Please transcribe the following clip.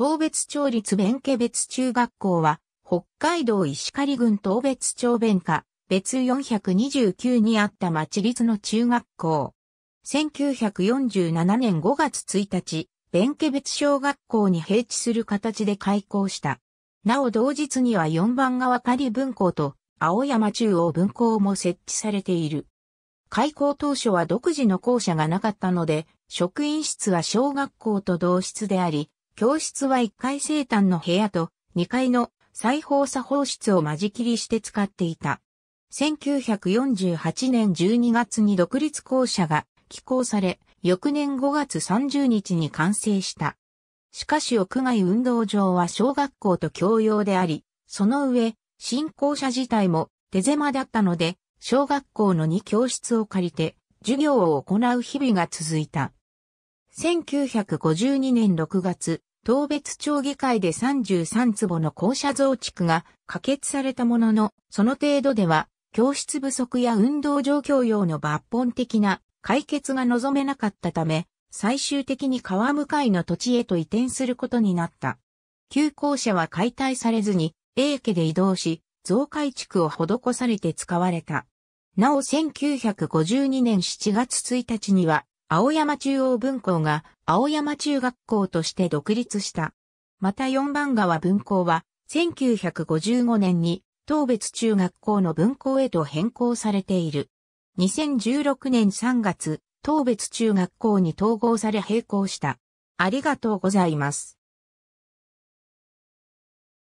東別町立弁家別中学校は、北海道石狩郡東別町弁家、別429にあった町立の中学校。1947年5月1日、弁家別小学校に併置する形で開校した。なお同日には4番川仮分校と青山中央分校も設置されている。開校当初は独自の校舎がなかったので、職員室は小学校と同室であり、教室は1階生誕の部屋と2階の裁縫作法室を間仕切りして使っていた。1948年12月に独立校舎が寄港され、翌年5月30日に完成した。しかし屋外運動場は小学校と共用であり、その上、新校舎自体も手狭だったので、小学校の2教室を借りて、授業を行う日々が続いた。1952年6月、東別町議会で33坪の校舎増築が可決されたものの、その程度では、教室不足や運動状況用の抜本的な解決が望めなかったため、最終的に川向かいの土地へと移転することになった。旧校舎は解体されずに、A 家で移動し、増改築を施されて使われた。なお1952年7月1日には、青山中央分校が青山中学校として独立した。また四番川分校は1955年に東別中学校の分校へと変更されている。2016年3月、東別中学校に統合され並行した。ありがとうございます。